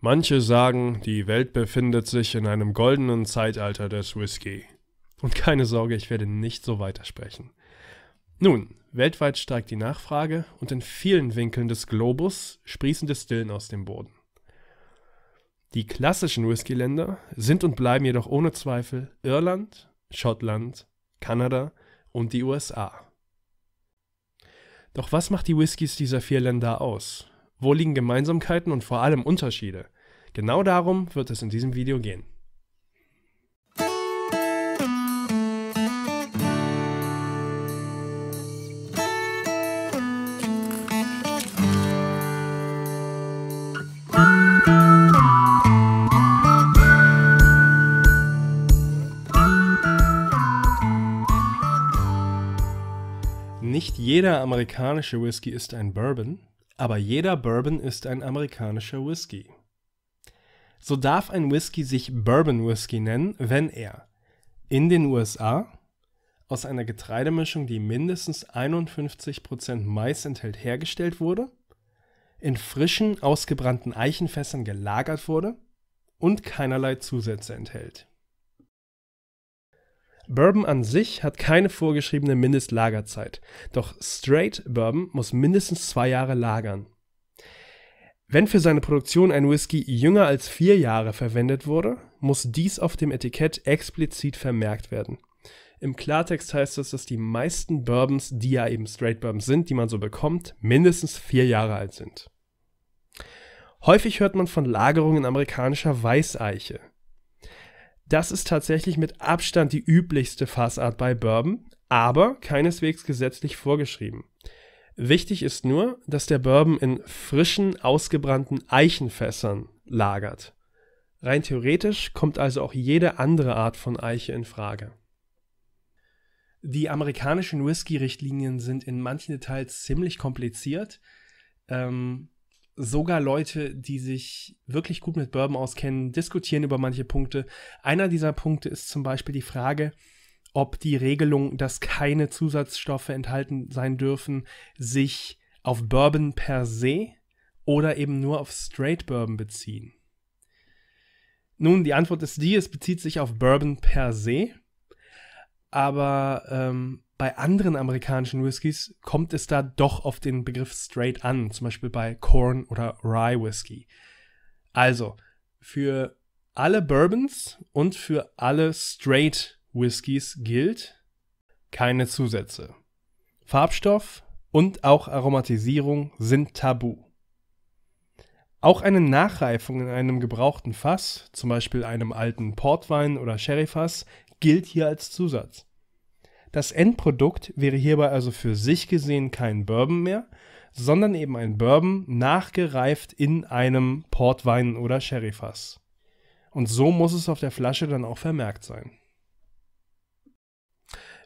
Manche sagen, die Welt befindet sich in einem goldenen Zeitalter des Whisky. Und keine Sorge, ich werde nicht so weitersprechen. Nun, weltweit steigt die Nachfrage und in vielen Winkeln des Globus sprießen Distillen aus dem Boden. Die klassischen Whisky-Länder sind und bleiben jedoch ohne Zweifel Irland, Schottland, Kanada und die USA. Doch was macht die Whiskys dieser vier Länder aus? Wo liegen Gemeinsamkeiten und vor allem Unterschiede? Genau darum wird es in diesem Video gehen. Nicht jeder amerikanische Whisky ist ein Bourbon, aber jeder Bourbon ist ein amerikanischer Whisky. So darf ein Whisky sich Bourbon Whisky nennen, wenn er in den USA aus einer Getreidemischung, die mindestens 51% Mais enthält, hergestellt wurde, in frischen, ausgebrannten Eichenfässern gelagert wurde und keinerlei Zusätze enthält. Bourbon an sich hat keine vorgeschriebene Mindestlagerzeit, doch Straight Bourbon muss mindestens zwei Jahre lagern. Wenn für seine Produktion ein Whisky jünger als vier Jahre verwendet wurde, muss dies auf dem Etikett explizit vermerkt werden. Im Klartext heißt es, dass die meisten Bourbons, die ja eben Straight Bourbons sind, die man so bekommt, mindestens vier Jahre alt sind. Häufig hört man von Lagerungen amerikanischer Weißeiche. Das ist tatsächlich mit Abstand die üblichste Fassart bei Bourbon, aber keineswegs gesetzlich vorgeschrieben. Wichtig ist nur, dass der Bourbon in frischen, ausgebrannten Eichenfässern lagert. Rein theoretisch kommt also auch jede andere Art von Eiche in Frage. Die amerikanischen Whisky-Richtlinien sind in manchen Details ziemlich kompliziert. Ähm, sogar Leute, die sich wirklich gut mit Bourbon auskennen, diskutieren über manche Punkte. Einer dieser Punkte ist zum Beispiel die Frage, ob die Regelung, dass keine Zusatzstoffe enthalten sein dürfen, sich auf Bourbon per se oder eben nur auf Straight Bourbon beziehen. Nun, die Antwort ist die, es bezieht sich auf Bourbon per se, aber ähm, bei anderen amerikanischen Whiskys kommt es da doch auf den Begriff straight an, zum Beispiel bei Corn oder Rye Whisky. Also, für alle Bourbons und für alle straight Whiskys gilt keine Zusätze. Farbstoff und auch Aromatisierung sind tabu. Auch eine Nachreifung in einem gebrauchten Fass, zum Beispiel einem alten Portwein oder Sherryfass, gilt hier als Zusatz. Das Endprodukt wäre hierbei also für sich gesehen kein Bourbon mehr, sondern eben ein Bourbon nachgereift in einem Portwein oder Sherryfass. Und so muss es auf der Flasche dann auch vermerkt sein.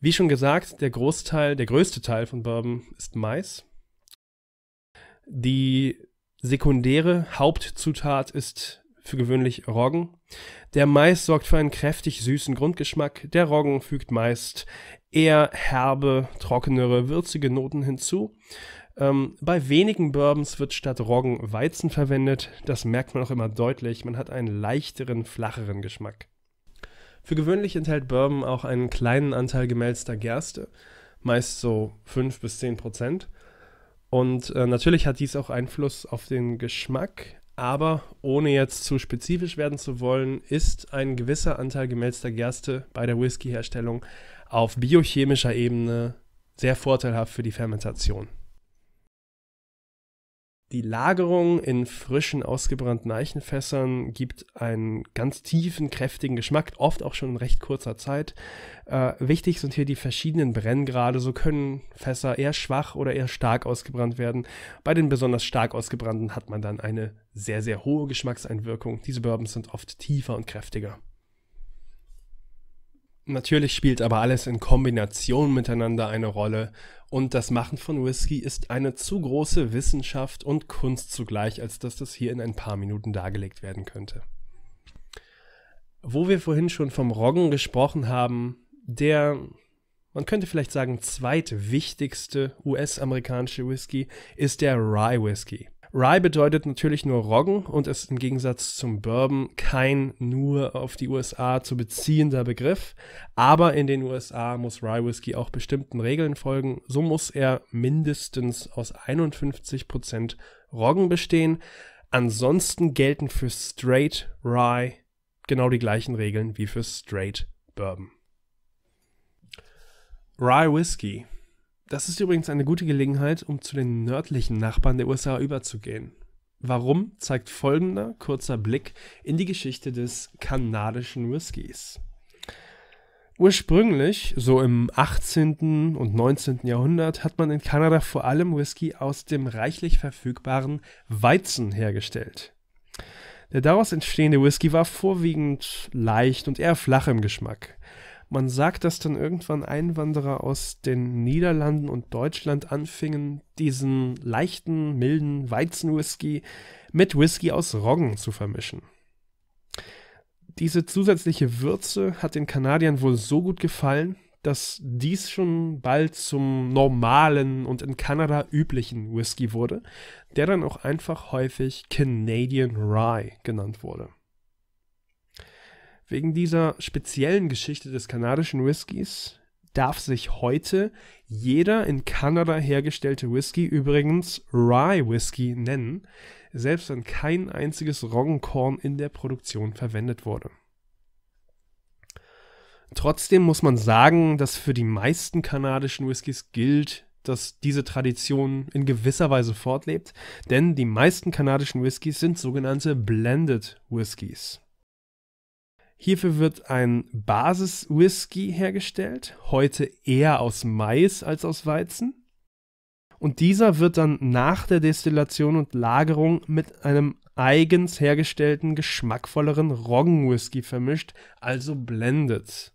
Wie schon gesagt, der Großteil, der größte Teil von Bourbon ist Mais. Die sekundäre Hauptzutat ist für gewöhnlich Roggen. Der Mais sorgt für einen kräftig süßen Grundgeschmack. Der Roggen fügt meist eher herbe, trockenere, würzige Noten hinzu. Ähm, bei wenigen Bourbons wird statt Roggen Weizen verwendet. Das merkt man auch immer deutlich. Man hat einen leichteren, flacheren Geschmack. Für gewöhnlich enthält Bourbon auch einen kleinen Anteil gemälzter Gerste, meist so 5 bis 10 Prozent. Und äh, natürlich hat dies auch Einfluss auf den Geschmack, aber ohne jetzt zu spezifisch werden zu wollen, ist ein gewisser Anteil gemälzter Gerste bei der Whiskyherstellung auf biochemischer Ebene sehr vorteilhaft für die Fermentation. Die Lagerung in frischen, ausgebrannten Eichenfässern gibt einen ganz tiefen, kräftigen Geschmack, oft auch schon in recht kurzer Zeit. Äh, wichtig sind hier die verschiedenen Brenngrade, so können Fässer eher schwach oder eher stark ausgebrannt werden. Bei den besonders stark ausgebrannten hat man dann eine sehr, sehr hohe Geschmackseinwirkung. Diese Bourbons sind oft tiefer und kräftiger. Natürlich spielt aber alles in Kombination miteinander eine Rolle und das Machen von Whisky ist eine zu große Wissenschaft und Kunst zugleich, als dass das hier in ein paar Minuten dargelegt werden könnte. Wo wir vorhin schon vom Roggen gesprochen haben, der, man könnte vielleicht sagen, zweitwichtigste US-amerikanische Whisky ist der Rye Whisky. Rye bedeutet natürlich nur Roggen und ist im Gegensatz zum Bourbon kein nur auf die USA zu beziehender Begriff. Aber in den USA muss Rye Whisky auch bestimmten Regeln folgen. So muss er mindestens aus 51% Roggen bestehen. Ansonsten gelten für Straight Rye genau die gleichen Regeln wie für Straight Bourbon. Rye Whisky das ist übrigens eine gute Gelegenheit, um zu den nördlichen Nachbarn der USA überzugehen. Warum zeigt folgender kurzer Blick in die Geschichte des kanadischen Whiskys. Ursprünglich, so im 18. und 19. Jahrhundert, hat man in Kanada vor allem Whisky aus dem reichlich verfügbaren Weizen hergestellt. Der daraus entstehende Whisky war vorwiegend leicht und eher flach im Geschmack. Man sagt, dass dann irgendwann Einwanderer aus den Niederlanden und Deutschland anfingen, diesen leichten, milden Weizenwhisky mit Whisky aus Roggen zu vermischen. Diese zusätzliche Würze hat den Kanadiern wohl so gut gefallen, dass dies schon bald zum normalen und in Kanada üblichen Whisky wurde, der dann auch einfach häufig Canadian Rye genannt wurde. Wegen dieser speziellen Geschichte des kanadischen Whiskys darf sich heute jeder in Kanada hergestellte Whisky übrigens Rye Whisky nennen, selbst wenn kein einziges Roggenkorn in der Produktion verwendet wurde. Trotzdem muss man sagen, dass für die meisten kanadischen Whiskys gilt, dass diese Tradition in gewisser Weise fortlebt, denn die meisten kanadischen Whiskys sind sogenannte Blended Whiskys. Hierfür wird ein Basis-Whisky hergestellt, heute eher aus Mais als aus Weizen. Und dieser wird dann nach der Destillation und Lagerung mit einem eigens hergestellten, geschmackvolleren Roggenwhisky vermischt, also blendet.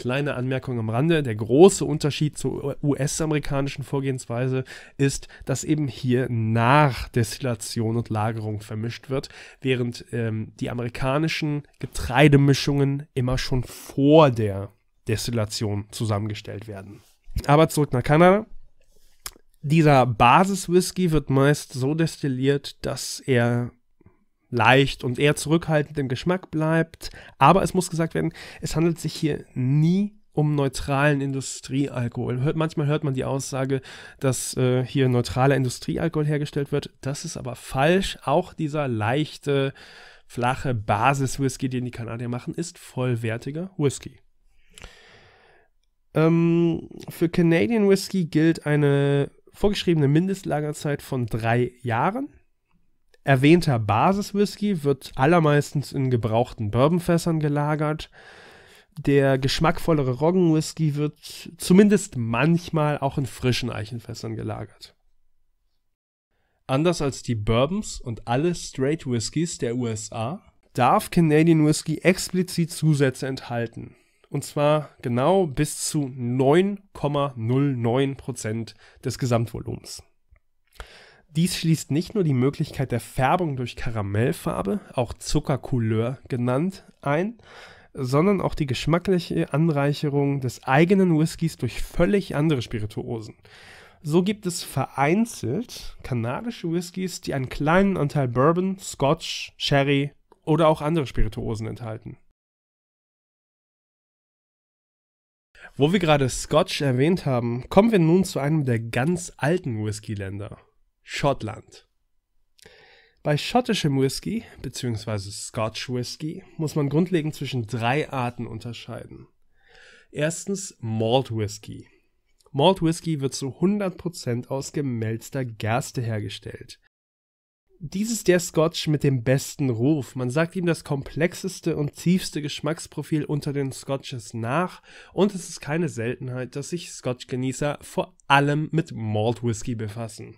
Kleine Anmerkung am Rande, der große Unterschied zur US-amerikanischen Vorgehensweise ist, dass eben hier nach Destillation und Lagerung vermischt wird, während ähm, die amerikanischen Getreidemischungen immer schon vor der Destillation zusammengestellt werden. Aber zurück nach Kanada. Dieser Basis-Whisky wird meist so destilliert, dass er leicht und eher zurückhaltend im Geschmack bleibt. Aber es muss gesagt werden, es handelt sich hier nie um neutralen Industriealkohol. Hört, manchmal hört man die Aussage, dass äh, hier neutraler Industriealkohol hergestellt wird. Das ist aber falsch. Auch dieser leichte, flache Basis-Whisky, den die Kanadier machen, ist vollwertiger Whisky. Ähm, für Canadian Whisky gilt eine vorgeschriebene Mindestlagerzeit von drei Jahren erwähnter Basiswhisky wird allermeistens in gebrauchten Bourbonfässern gelagert. Der geschmackvollere Roggenwhisky wird zumindest manchmal auch in frischen Eichenfässern gelagert. Anders als die Bourbons und alle Straight Whiskys der USA darf Canadian Whisky explizit Zusätze enthalten. Und zwar genau bis zu 9,09% des Gesamtvolumens. Dies schließt nicht nur die Möglichkeit der Färbung durch Karamellfarbe, auch Zuckercouleur genannt, ein, sondern auch die geschmackliche Anreicherung des eigenen Whiskys durch völlig andere Spirituosen. So gibt es vereinzelt kanadische Whiskys, die einen kleinen Anteil Bourbon, Scotch, Sherry oder auch andere Spirituosen enthalten. Wo wir gerade Scotch erwähnt haben, kommen wir nun zu einem der ganz alten Whisky-Länder, Schottland. Bei schottischem Whisky bzw. Scotch Whisky muss man grundlegend zwischen drei Arten unterscheiden. Erstens Malt Whisky. Malt Whisky wird zu 100% aus gemälzter Gerste hergestellt. Dies ist der Scotch mit dem besten Ruf. Man sagt ihm das komplexeste und tiefste Geschmacksprofil unter den Scotches nach und es ist keine Seltenheit, dass sich Scotch-Genießer vor allem mit Malt Whisky befassen.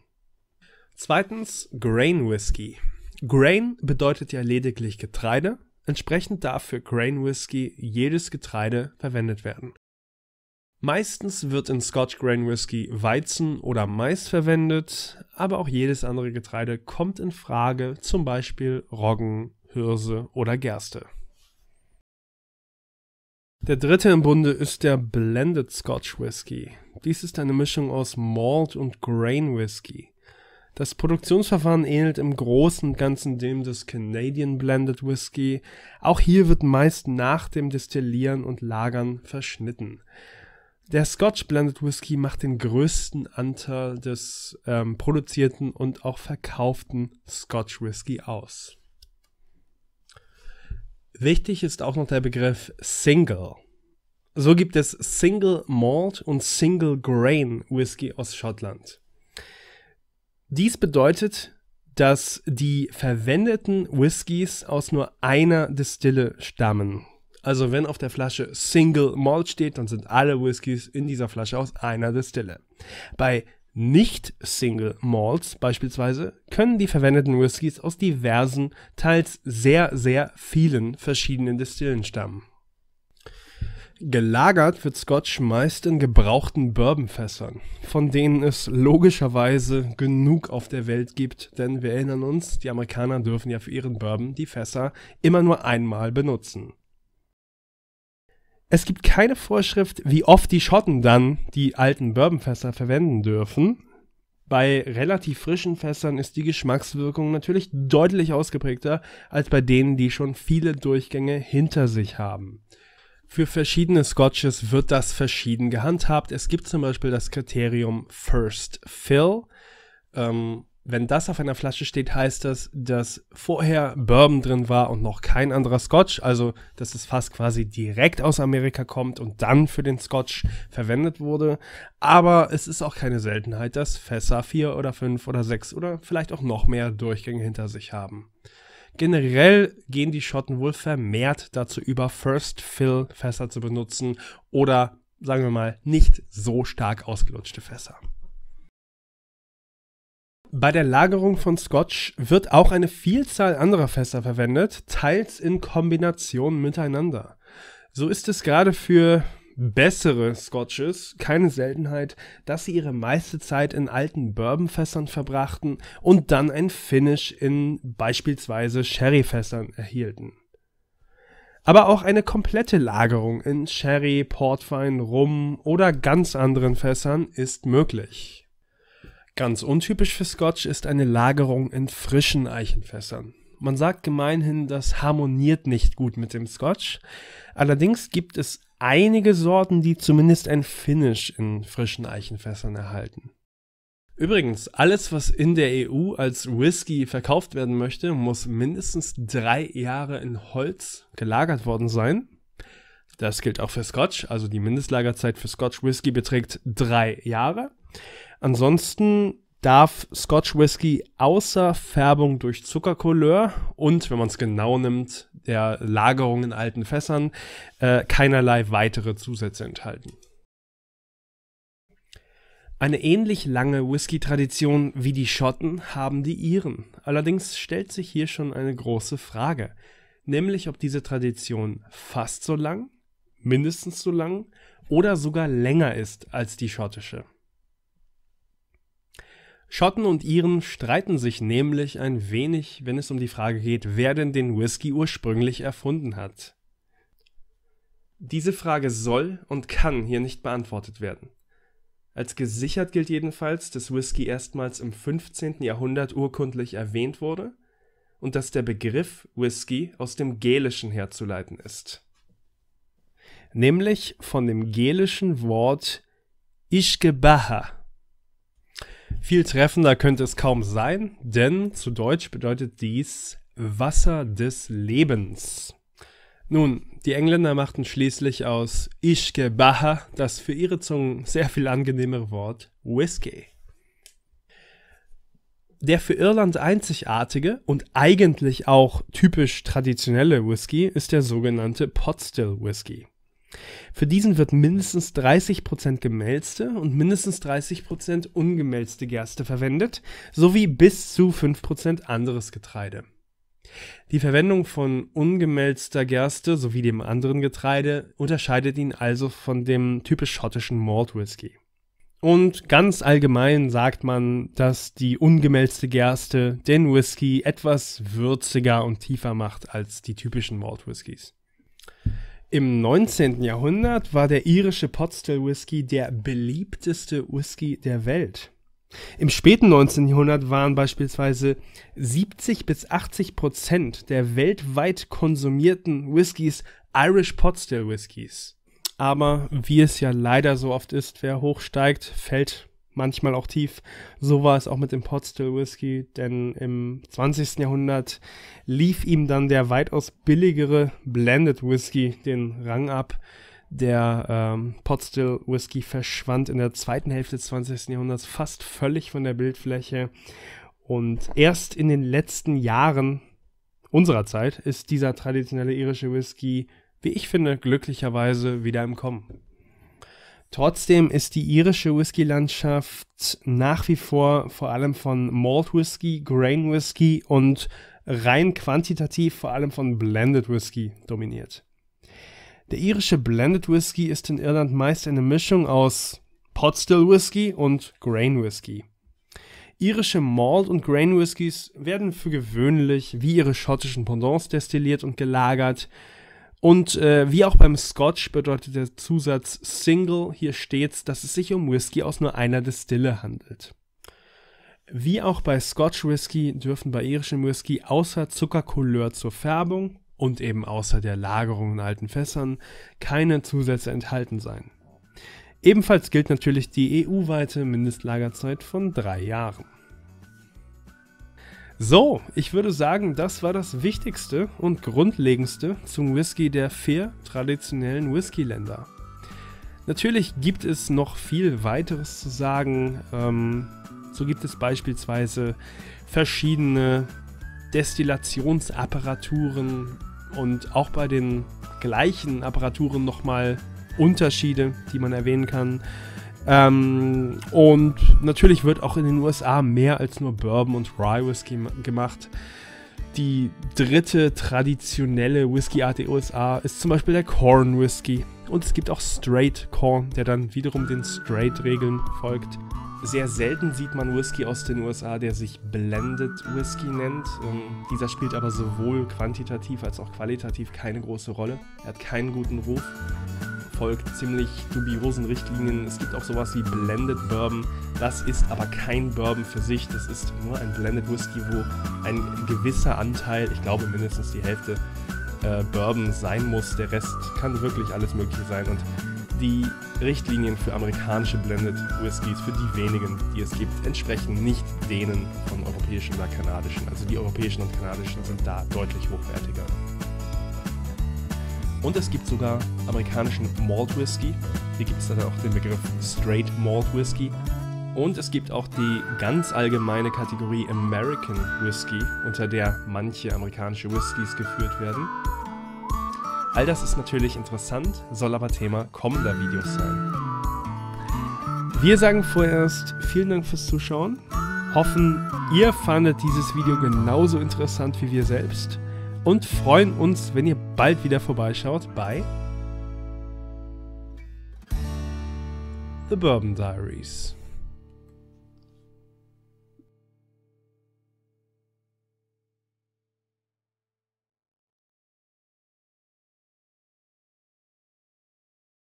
Zweitens Grain Whisky. Grain bedeutet ja lediglich Getreide. Entsprechend darf für Grain Whisky jedes Getreide verwendet werden. Meistens wird in Scotch Grain Whisky Weizen oder Mais verwendet, aber auch jedes andere Getreide kommt in Frage, zum Beispiel Roggen, Hirse oder Gerste. Der dritte im Bunde ist der Blended Scotch Whisky. Dies ist eine Mischung aus Malt und Grain Whisky. Das Produktionsverfahren ähnelt im Großen und Ganzen dem des Canadian Blended Whisky. Auch hier wird meist nach dem Destillieren und Lagern verschnitten. Der Scotch Blended Whisky macht den größten Anteil des ähm, produzierten und auch verkauften Scotch Whisky aus. Wichtig ist auch noch der Begriff Single. So gibt es Single Malt und Single Grain Whisky aus Schottland. Dies bedeutet, dass die verwendeten Whiskys aus nur einer Distille stammen. Also wenn auf der Flasche Single Malt steht, dann sind alle Whiskys in dieser Flasche aus einer Distille. Bei nicht Single Malts beispielsweise können die verwendeten Whiskys aus diversen, teils sehr, sehr vielen verschiedenen Distillen stammen. Gelagert wird Scotch meist in gebrauchten Bourbonfässern, von denen es logischerweise genug auf der Welt gibt, denn wir erinnern uns, die Amerikaner dürfen ja für ihren Bourbon die Fässer immer nur einmal benutzen. Es gibt keine Vorschrift, wie oft die Schotten dann die alten Bourbonfässer verwenden dürfen. Bei relativ frischen Fässern ist die Geschmackswirkung natürlich deutlich ausgeprägter als bei denen, die schon viele Durchgänge hinter sich haben. Für verschiedene Scotches wird das verschieden gehandhabt. Es gibt zum Beispiel das Kriterium First Fill. Ähm, wenn das auf einer Flasche steht, heißt das, dass vorher Bourbon drin war und noch kein anderer Scotch, also dass es fast quasi direkt aus Amerika kommt und dann für den Scotch verwendet wurde. Aber es ist auch keine Seltenheit, dass Fässer vier oder fünf oder sechs oder vielleicht auch noch mehr Durchgänge hinter sich haben. Generell gehen die Schotten wohl vermehrt dazu über, First-Fill-Fässer zu benutzen oder, sagen wir mal, nicht so stark ausgelutschte Fässer. Bei der Lagerung von Scotch wird auch eine Vielzahl anderer Fässer verwendet, teils in Kombination miteinander. So ist es gerade für bessere Scotches, keine Seltenheit, dass sie ihre meiste Zeit in alten Bourbonfässern verbrachten und dann ein Finish in beispielsweise Sherryfässern erhielten. Aber auch eine komplette Lagerung in Sherry, Portwein, Rum oder ganz anderen Fässern ist möglich. Ganz untypisch für Scotch ist eine Lagerung in frischen Eichenfässern. Man sagt gemeinhin, das harmoniert nicht gut mit dem Scotch. Allerdings gibt es einige Sorten, die zumindest ein Finish in frischen Eichenfässern erhalten. Übrigens, alles, was in der EU als Whisky verkauft werden möchte, muss mindestens drei Jahre in Holz gelagert worden sein. Das gilt auch für Scotch, also die Mindestlagerzeit für Scotch Whisky beträgt drei Jahre. Ansonsten darf Scotch Whisky außer Färbung durch Zuckercouleur und, wenn man es genau nimmt, der Lagerung in alten Fässern äh, keinerlei weitere Zusätze enthalten. Eine ähnlich lange Whisky-Tradition wie die Schotten haben die Iren. Allerdings stellt sich hier schon eine große Frage, nämlich ob diese Tradition fast so lang, mindestens so lang oder sogar länger ist als die schottische. Schotten und Iren streiten sich nämlich ein wenig, wenn es um die Frage geht, wer denn den Whisky ursprünglich erfunden hat. Diese Frage soll und kann hier nicht beantwortet werden. Als gesichert gilt jedenfalls, dass Whisky erstmals im 15. Jahrhundert urkundlich erwähnt wurde und dass der Begriff Whisky aus dem Gälischen herzuleiten ist. Nämlich von dem gälischen Wort Ishkebaha viel treffender könnte es kaum sein, denn zu Deutsch bedeutet dies Wasser des Lebens. Nun, die Engländer machten schließlich aus Ischke Baha das für ihre Zungen sehr viel angenehmere Wort Whisky. Der für Irland einzigartige und eigentlich auch typisch traditionelle Whisky ist der sogenannte Potstill Whisky. Für diesen wird mindestens 30% gemälzte und mindestens 30% ungemälzte Gerste verwendet, sowie bis zu 5% anderes Getreide. Die Verwendung von ungemälzter Gerste sowie dem anderen Getreide unterscheidet ihn also von dem typisch schottischen Malt Whisky. Und ganz allgemein sagt man, dass die ungemälzte Gerste den Whisky etwas würziger und tiefer macht als die typischen Malt Whiskys. Im 19. Jahrhundert war der irische Potstill Whisky der beliebteste Whisky der Welt. Im späten 19. Jahrhundert waren beispielsweise 70 bis 80 Prozent der weltweit konsumierten Whiskys Irish Potstill Whiskys. Aber wie es ja leider so oft ist, wer hochsteigt, fällt manchmal auch tief. So war es auch mit dem Pot Still Whisky, denn im 20. Jahrhundert lief ihm dann der weitaus billigere Blended Whisky den Rang ab. Der ähm, Pot Still Whisky verschwand in der zweiten Hälfte des 20. Jahrhunderts fast völlig von der Bildfläche. Und erst in den letzten Jahren unserer Zeit ist dieser traditionelle irische Whisky, wie ich finde, glücklicherweise wieder im Kommen. Trotzdem ist die irische Whisky-Landschaft nach wie vor vor allem von Malt Whisky, Grain Whisky und rein quantitativ vor allem von Blended Whisky dominiert. Der irische Blended Whisky ist in Irland meist eine Mischung aus Potstill Whisky und Grain Whisky. Irische Malt- und Grain Whiskys werden für gewöhnlich wie ihre schottischen Pendants destilliert und gelagert, und äh, wie auch beim Scotch bedeutet der Zusatz Single hier stets, dass es sich um Whisky aus nur einer Destille handelt. Wie auch bei Scotch Whisky dürfen bei irischem Whisky außer Zuckerkolleur zur Färbung und eben außer der Lagerung in alten Fässern keine Zusätze enthalten sein. Ebenfalls gilt natürlich die EU-weite Mindestlagerzeit von drei Jahren. So, ich würde sagen, das war das Wichtigste und Grundlegendste zum Whisky der vier traditionellen Whiskyländer. Natürlich gibt es noch viel weiteres zu sagen. Ähm, so gibt es beispielsweise verschiedene Destillationsapparaturen und auch bei den gleichen Apparaturen nochmal Unterschiede, die man erwähnen kann. Ähm, und natürlich wird auch in den USA mehr als nur Bourbon und Rye Whisky gemacht. Die dritte traditionelle Whiskyart der USA ist zum Beispiel der Corn Whisky. Und es gibt auch Straight Corn, der dann wiederum den Straight-Regeln folgt sehr selten sieht man Whisky aus den USA, der sich Blended Whisky nennt. Ähm, dieser spielt aber sowohl quantitativ als auch qualitativ keine große Rolle. Er hat keinen guten Ruf, folgt ziemlich dubiosen Richtlinien. Es gibt auch sowas wie Blended Bourbon. Das ist aber kein Bourbon für sich. Das ist nur ein Blended Whisky, wo ein gewisser Anteil, ich glaube mindestens die Hälfte, äh, Bourbon sein muss. Der Rest kann wirklich alles Mögliche sein. Und die Richtlinien für amerikanische Blended Whiskies, für die wenigen, die es gibt, entsprechen nicht denen von europäischen oder kanadischen. Also die europäischen und kanadischen sind da deutlich hochwertiger. Und es gibt sogar amerikanischen Malt Whisky. Hier gibt es dann auch den Begriff Straight Malt Whisky. Und es gibt auch die ganz allgemeine Kategorie American Whisky, unter der manche amerikanische Whiskys geführt werden. All das ist natürlich interessant, soll aber Thema kommender Videos sein. Wir sagen vorerst vielen Dank fürs Zuschauen, hoffen, ihr fandet dieses Video genauso interessant wie wir selbst und freuen uns, wenn ihr bald wieder vorbeischaut bei The Bourbon Diaries.